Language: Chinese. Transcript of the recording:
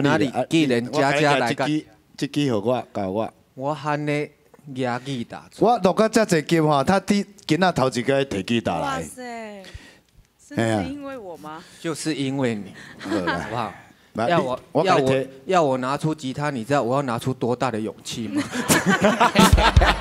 哪里？既然家家来个，这吉好我教我。我喊你压吉他。我录个这节金哈，他第今仔头一个提起打来。哇塞！是因为我吗？就是因为你，好不好？要我，要我，要我拿出吉他，你知道我要拿出多大的勇气吗？